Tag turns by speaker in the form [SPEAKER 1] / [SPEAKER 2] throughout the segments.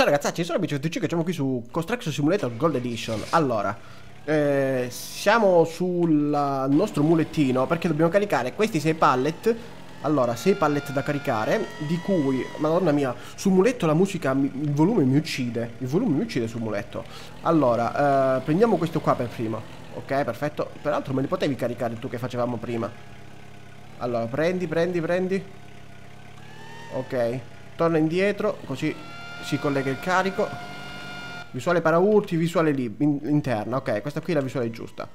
[SPEAKER 1] Ciao ragazzacci, sono BCTC che siamo qui su Construction Simulator Gold Edition. Allora, eh, siamo sul nostro mulettino perché dobbiamo caricare questi 6 pallet. Allora, 6 pallet da caricare, di cui, madonna mia, sul muletto la musica, il volume mi uccide. Il volume mi uccide sul muletto. Allora, eh, prendiamo questo qua per prima. Ok, perfetto. Peraltro me li potevi caricare tu che facevamo prima. Allora, prendi, prendi, prendi. Ok, torna indietro, così si collega il carico. Visuale paraurti, visuale lì, in, interna. Ok, questa qui è la visuale giusta.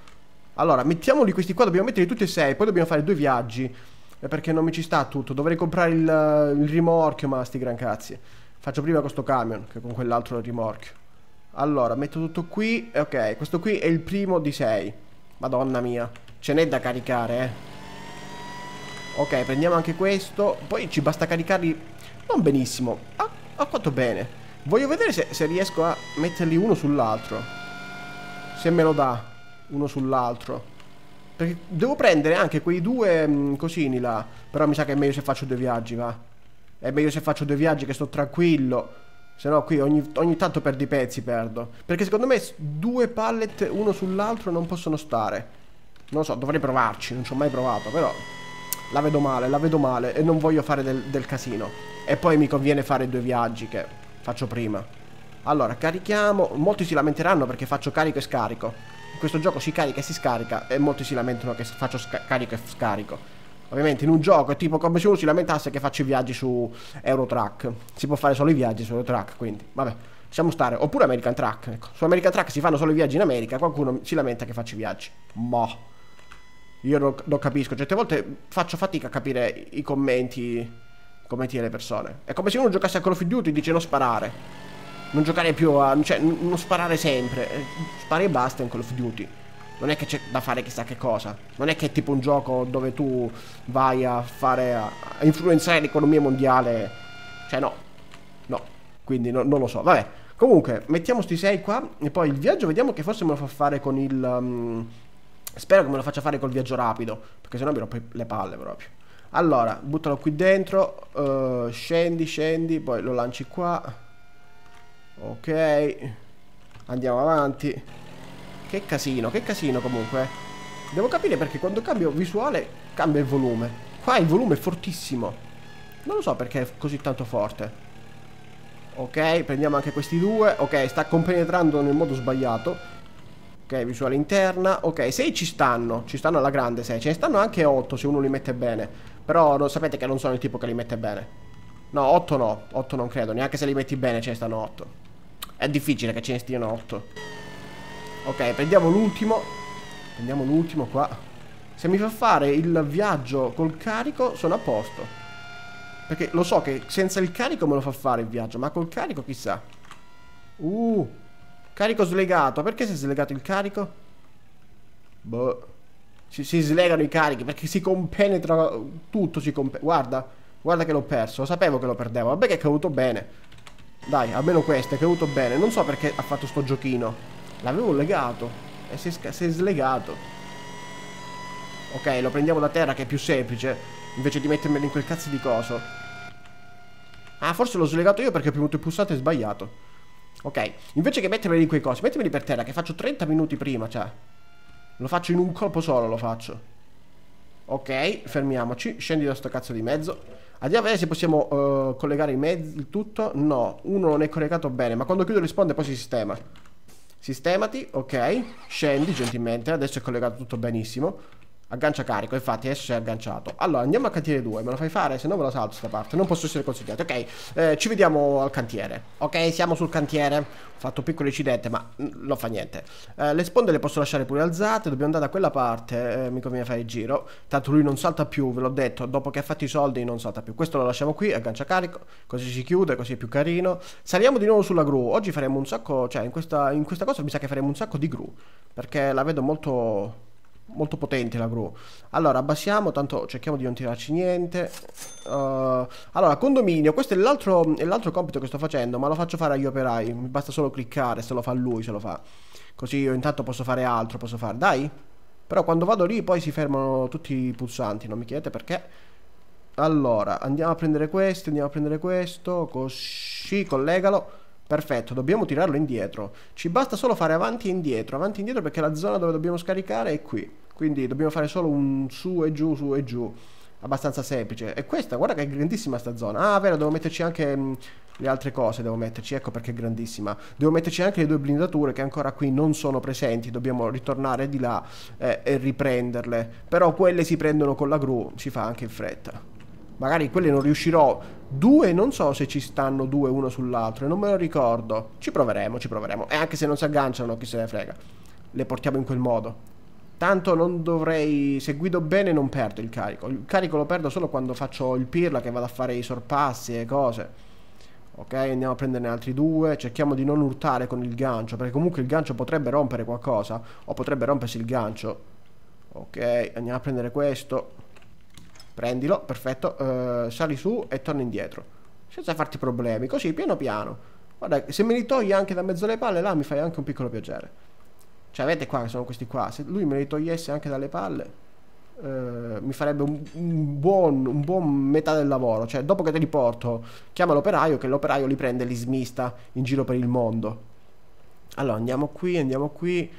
[SPEAKER 1] Allora, mettiamoli questi qua, dobbiamo metterli tutti e sei, poi dobbiamo fare due viaggi. Eh, perché non mi ci sta tutto, dovrei comprare il, il rimorchio, ma sti gran cazzi. Faccio prima questo camion che con quell'altro rimorchio. Allora, metto tutto qui. Eh, ok, questo qui è il primo di sei Madonna mia. Ce n'è da caricare, eh. Ok, prendiamo anche questo. Poi ci basta caricarli non benissimo. Ah, ho fatto bene. Voglio vedere se, se riesco a metterli uno sull'altro. Se me lo dà uno sull'altro. Perché devo prendere anche quei due mh, mm, cosini là. Però mi sa che è meglio se faccio due viaggi, va. È meglio se faccio due viaggi che sto tranquillo. Se no qui ogni, ogni tanto perdi pezzi, perdo. Perché secondo me due pallet uno sull'altro non possono stare. Non lo so, dovrei provarci, non ci ho mai provato, però... La vedo male, la vedo male e non voglio fare del, del casino. E poi mi conviene fare due viaggi che faccio prima. Allora, carichiamo. Molti si lamenteranno perché faccio carico e scarico. In questo gioco si carica e si scarica e molti si lamentano che faccio carico e scarico. Ovviamente in un gioco è tipo come se uno si lamentasse che faccio i viaggi su Eurotrack. Si può fare solo i viaggi su Eurotrack, quindi vabbè. Lasciamo stare. Oppure American Track. Ecco. Su American Track si fanno solo i viaggi in America. Qualcuno si lamenta che faccio i viaggi. Boh. Io non, non capisco. Certe volte faccio fatica a capire i commenti come tiene le persone. È come se uno giocasse a Call of Duty e dice non sparare. Non giocare più a... cioè non sparare sempre. Eh, spari e basta in Call of Duty. Non è che c'è da fare chissà che cosa. Non è che è tipo un gioco dove tu vai a fare... a, a influenzare l'economia mondiale. Cioè no. No. Quindi no, non lo so. Vabbè. Comunque, mettiamo sti 6 qua e poi il viaggio vediamo che forse me lo fa fare con il... Um, spero che me lo faccia fare col viaggio rapido, perché sennò mi rompo le palle proprio. Allora, buttalo qui dentro. Uh, scendi, scendi, poi lo lanci qua. Ok. Andiamo avanti. Che casino, che casino comunque. Devo capire perché quando cambio visuale cambia il volume. Qua il volume è fortissimo. Non lo so perché è così tanto forte. Ok, prendiamo anche questi due. Ok, sta compenetrando nel modo sbagliato. Ok, visuale interna. Ok, 6 ci stanno. Ci stanno alla grande 6. Ce ne stanno anche 8 se uno li mette bene. Però lo sapete che non sono il tipo che li mette bene. No, 8 no. 8 non credo. Neanche se li metti bene ce ne stanno 8. È difficile che ce ne stiano 8. Ok, prendiamo l'ultimo. Prendiamo l'ultimo qua. Se mi fa fare il viaggio col carico sono a posto. Perché lo so che senza il carico me lo fa fare il viaggio, ma col carico chissà. Uh, carico slegato. Perché si è slegato il carico? Boh si, si slegano i carichi perché si compenetra tutto, si comp guarda, guarda che l'ho perso, lo sapevo che lo perdevo, vabbè che è caduto bene. Dai, almeno questo è caduto bene, non so perché ha fatto sto giochino. L'avevo legato e si è, si è slegato. Ok, lo prendiamo da terra che è più semplice, invece di mettermelo in quel cazzo di coso. Ah, forse l'ho slegato io perché ho premuto il pulsante e sbagliato. Ok, invece che mettermeli in quei cosi, mettermeli per terra che faccio 30 minuti prima, cioè. Lo faccio in un colpo solo, lo faccio. Ok, fermiamoci. Scendi da sto cazzo di mezzo. Andiamo a vedere se possiamo uh, collegare mezzi, il tutto. No, uno non è collegato bene, ma quando chiudo risponde poi si sistema. Sistemati, ok. Scendi gentilmente, adesso è collegato tutto benissimo. Aggancia carico, infatti adesso è agganciato. Allora, andiamo al cantiere 2, me lo fai fare? Se no ve lo salto sta parte, non posso essere consigliato. Ok, eh, ci vediamo al cantiere. Ok, siamo sul cantiere. Ho fatto un piccolo incidente, ma mm, non fa niente. Eh, le sponde le posso lasciare pure alzate, dobbiamo andare da quella parte, eh, mi conviene fare il giro. Tanto lui non salta più, ve l'ho detto, dopo che ha fatto i soldi non salta più. Questo lo lasciamo qui, aggancia carico, così si chiude, così è più carino. Saliamo di nuovo sulla gru, oggi faremo un sacco, cioè in questa, in questa cosa mi sa che faremo un sacco di gru, perché la vedo molto molto potente la gru. Allora, abbassiamo, tanto cerchiamo di non tirarci niente. Uh, allora, condominio, questo è l'altro, compito che sto facendo, ma lo faccio fare agli operai. Mi basta solo cliccare, se lo fa lui, se lo fa. Così io intanto posso fare altro, posso fare... Dai! Però quando vado lì poi si fermano tutti i pulsanti, non mi chiedete perché. Allora, andiamo a prendere questo, andiamo a prendere questo, così, collegalo. Perfetto, dobbiamo tirarlo indietro. Ci basta solo fare avanti e indietro, avanti e indietro perché la zona dove dobbiamo scaricare è qui. Quindi dobbiamo fare solo un su e giù, su e giù. Abbastanza semplice. E questa, guarda che è grandissima sta zona. Ah, vero, devo metterci anche mh, mm, le altre cose, devo metterci, ecco perché è grandissima. Devo metterci anche le due blindature che ancora qui non sono presenti, dobbiamo ritornare di là eh, e riprenderle. Però quelle si prendono con la gru, si fa anche in fretta. Magari quelle non riuscirò. Due, non so se ci stanno due uno sull'altro, non me lo ricordo. Ci proveremo, ci proveremo. E anche se non si agganciano, chi se ne frega. Le portiamo in quel modo. Tanto non dovrei... Se guido bene non perdo il carico. Il carico lo perdo solo quando faccio il pirla che vado a fare i sorpassi e cose. Ok, andiamo a prenderne altri due. Cerchiamo di non urtare con il gancio, perché comunque il gancio potrebbe rompere qualcosa. O potrebbe rompersi il gancio. Ok, andiamo a prendere questo. Prendilo, perfetto, eh, sali su e torna indietro. Senza farti problemi, così piano piano. Guarda, se me li togli anche da mezzo alle palle, là mi fai anche un piccolo piacere. Cioè, vedete qua che sono questi qua. Se lui me li togliesse anche dalle palle, eh, mi farebbe un, un, buon, un, buon, metà del lavoro. Cioè, dopo che te li porto, chiama l'operaio che l'operaio li prende e li smista in giro per il mondo. Allora, andiamo qui, andiamo qui.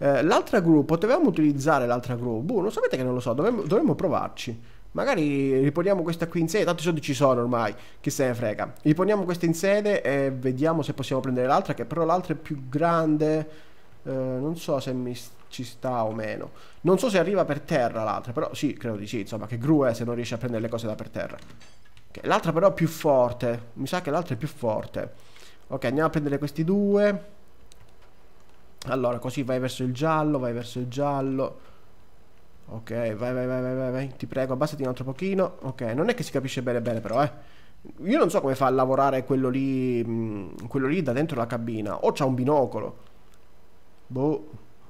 [SPEAKER 1] Eh, l'altra gru, potevamo utilizzare l'altra gru? Boh, non sapete che non lo so, dovremmo provarci. Magari riponiamo questa qui in sede, tanti soldi ci sono ormai, chi se ne frega. Riponiamo questa in sede e vediamo se possiamo prendere l'altra, che però l'altra è più grande, eh, non so se mi ci sta o meno. Non so se arriva per terra l'altra, però sì, credo di sì, insomma, che gru è se non riesce a prendere le cose da per terra. Okay. L'altra però è più forte, mi sa che l'altra è più forte. Ok, andiamo a prendere questi due. Allora, così vai verso il giallo, vai verso il giallo. Ok, vai, vai, vai, vai, vai, ti prego, abbassati un altro pochino. Ok, non è che si capisce bene bene però, eh. Io non so come fa a lavorare quello lì, quello lì da dentro la cabina. O c'ha un binocolo. Boh.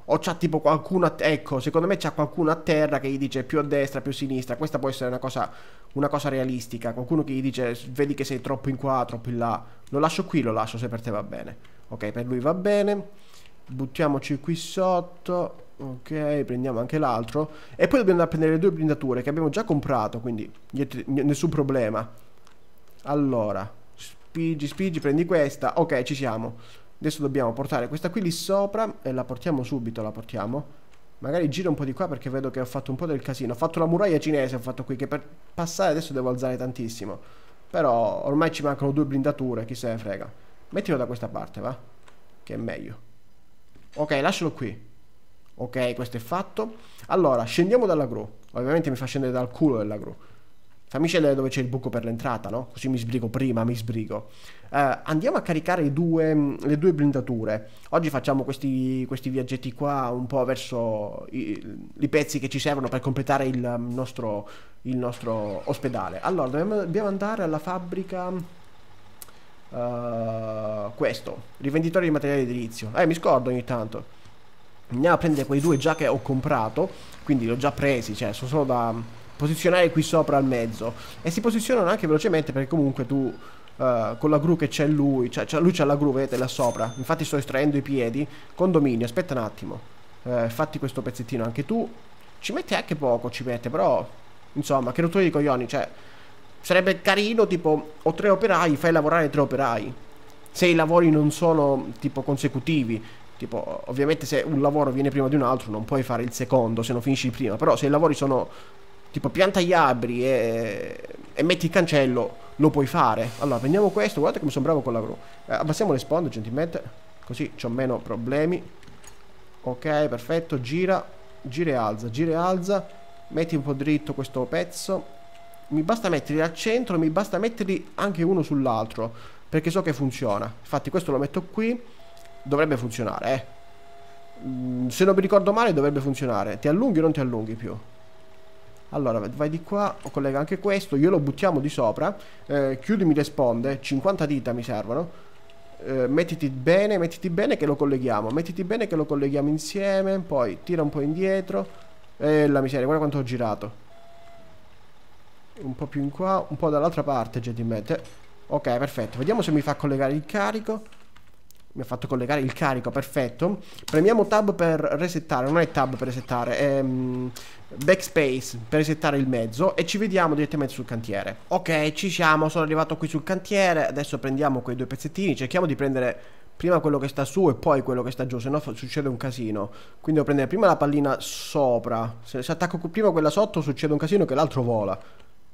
[SPEAKER 1] O c'ha tipo qualcuno, ecco, secondo me c'ha qualcuno a terra che gli dice più a destra, più a sinistra. Questa può essere una cosa, una cosa realistica. Qualcuno che gli dice, vedi che sei troppo in qua, troppo in là. Lo lascio qui, lo lascio se per te va bene. Ok, per lui va bene buttiamoci qui sotto ok prendiamo anche l'altro e poi dobbiamo andare a prendere le due blindature che abbiamo già comprato quindi nessun problema allora spingi spingi prendi questa ok ci siamo adesso dobbiamo portare questa qui lì sopra e la portiamo subito la portiamo magari giro un po' di qua perché vedo che ho fatto un po' del casino ho fatto la muraglia cinese ho fatto qui che per passare adesso devo alzare tantissimo però ormai ci mancano due blindature chi se ne frega mettilo da questa parte va che è meglio Ok, lascialo qui. Ok, questo è fatto. Allora, scendiamo dalla gru. Ovviamente mi fa scendere dal culo della gru. Fammi scegliere dove c'è il buco per l'entrata, no? Così mi sbrigo prima, mi sbrigo. Uh, andiamo a caricare due, le due blindature. Oggi facciamo questi, questi viaggetti qua un po' verso i, i, pezzi che ci servono per completare il nostro, il nostro ospedale. Allora, dobbiamo andare alla fabbrica Uh, questo, rivenditore di materiale edilizio. Eh, mi scordo ogni tanto. Andiamo a prendere quei due già che ho comprato, quindi li ho già presi, cioè sono solo da posizionare qui sopra al mezzo. E si posizionano anche velocemente perché comunque tu uh, con la gru che c'è lui, cioè, cioè lui c'ha la gru, vedete, là sopra. Infatti sto estraendo i piedi con dominio, aspetta un attimo. Uh, fatti questo pezzettino anche tu. Ci mette anche poco, ci mette, però... Insomma, che rottura di coglioni, cioè... Sarebbe carino, tipo, ho tre operai, fai lavorare tre operai. Se i lavori non sono, tipo, consecutivi. Tipo, ovviamente se un lavoro viene prima di un altro non puoi fare il secondo se non finisci il primo. Però se i lavori sono, tipo, pianta gli alberi e, e metti il cancello, lo puoi fare. Allora, prendiamo questo, guardate come sono bravo con la gru. Eh, abbassiamo le sponde gentilmente, così ho meno problemi. Ok, perfetto, gira, gira e alza, gira e alza. Metti un po' dritto questo pezzo mi basta metterli al centro, mi basta metterli anche uno sull'altro, perché so che funziona. Infatti questo lo metto qui, dovrebbe funzionare, eh. Mm, se non mi ricordo male dovrebbe funzionare. Ti allunghi o non ti allunghi più? Allora, vai di qua, ho collega anche questo, io lo buttiamo di sopra, eh, chiudi mi risponde, 50 dita mi servono. Eh, mettiti bene, mettiti bene che lo colleghiamo, mettiti bene che lo colleghiamo insieme, poi tira un po' indietro. E eh, la miseria, guarda quanto ho girato un po' più in qua, un po' dall'altra parte gentilmente. Ok, perfetto. Vediamo se mi fa collegare il carico. Mi ha fatto collegare il carico, perfetto. Premiamo tab per resettare, non è tab per resettare, è um, backspace per resettare il mezzo e ci vediamo direttamente sul cantiere. Ok, ci siamo, sono arrivato qui sul cantiere, adesso prendiamo quei due pezzettini, cerchiamo di prendere prima quello che sta su e poi quello che sta giù, se no succede un casino. Quindi devo prendere prima la pallina sopra, se, se attacco prima quella sotto succede un casino che l'altro vola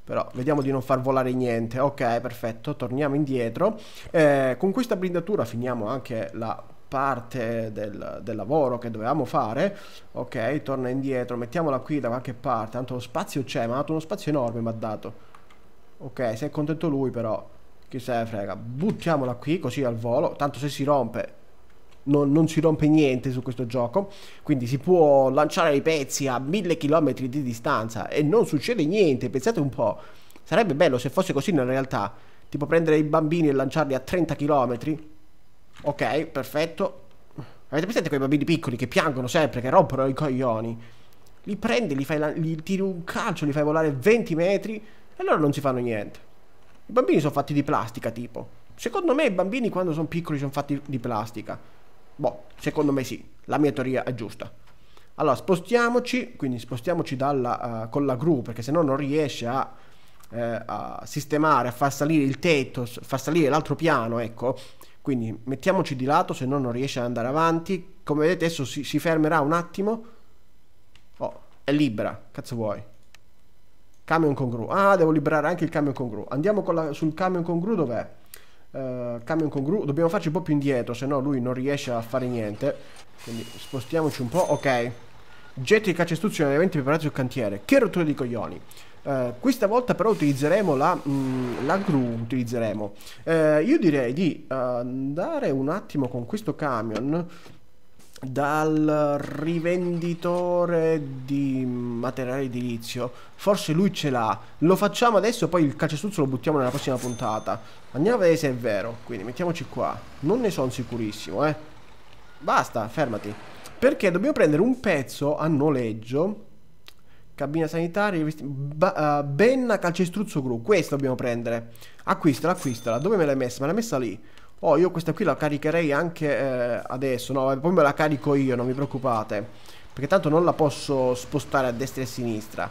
[SPEAKER 1] però vediamo di non far volare niente ok perfetto torniamo indietro eh, con questa blindatura finiamo anche la parte del, del, lavoro che dovevamo fare ok torna indietro mettiamola qui da qualche parte tanto lo spazio c'è mi ha dato uno spazio enorme mi ha dato ok se è contento lui però chi se ne frega buttiamola qui così al volo tanto se si rompe non, non, si rompe niente su questo gioco, quindi si può lanciare i pezzi a mille chilometri di distanza e non succede niente, pensate un po', sarebbe bello se fosse così nella realtà, tipo prendere i bambini e lanciarli a 30 chilometri, ok, perfetto, avete presente quei bambini piccoli che piangono sempre, che rompono i coglioni, li prendi, li, fai, li tiri un calcio, li fai volare 20 metri e loro non si fanno niente, i bambini sono fatti di plastica tipo. Secondo me i bambini quando sono piccoli sono fatti di plastica. Boh, secondo me sì, la mia teoria è giusta. Allora, spostiamoci, quindi spostiamoci dalla, uh, con la gru, perché se no non riesce a, uh, a, sistemare, a far salire il tetto, far salire l'altro piano, ecco. Quindi mettiamoci di lato, se no non riesce ad andare avanti. Come vedete adesso si, si fermerà un attimo. Oh, è libera, cazzo vuoi? Camion con gru. Ah, devo liberare anche il camion con gru. Andiamo la, sul camion con gru dov'è? Uh, eh, camion con gru dobbiamo farci un po' più indietro se no lui non riesce a fare niente quindi spostiamoci un po' ok getti di caccia caccestruzione elementi preparati sul cantiere che rottura di coglioni uh, questa volta però utilizzeremo la, mh, mm, la gru utilizzeremo uh, io direi di andare un attimo con questo camion dal rivenditore di materiale edilizio. Forse lui ce l'ha. Lo facciamo adesso, poi il calcestruzzo lo buttiamo nella prossima puntata. Andiamo a vedere se è vero. Quindi mettiamoci qua. Non ne sono sicurissimo, eh. Basta, fermati. Perché dobbiamo prendere un pezzo a noleggio. Cabina sanitaria, ba, uh, benna calcestruzzo gru. Questo dobbiamo prendere. Acquistala, acquistala. Dove me l'hai messa? Me l'hai messa lì. Oh, io questa qui la caricherei anche eh, adesso. No, poi me la carico io, non vi preoccupate. Perché tanto non la posso spostare a destra e a sinistra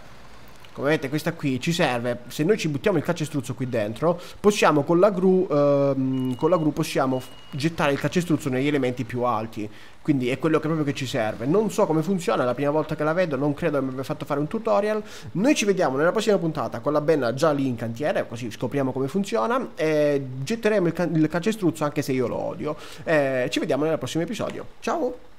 [SPEAKER 1] come vedete questa qui ci serve se noi ci buttiamo il calcestruzzo qui dentro possiamo con la gru ehm, con la gru possiamo gettare il calcestruzzo negli elementi più alti quindi è quello che proprio che ci serve non so come funziona è la prima volta che la vedo non credo mi abbia fatto fare un tutorial noi ci vediamo nella prossima puntata con la benna già lì in cantiere così scopriamo come funziona e getteremo il, ca il calcestruzzo anche se io lo odio eh, ci vediamo nel prossimo episodio ciao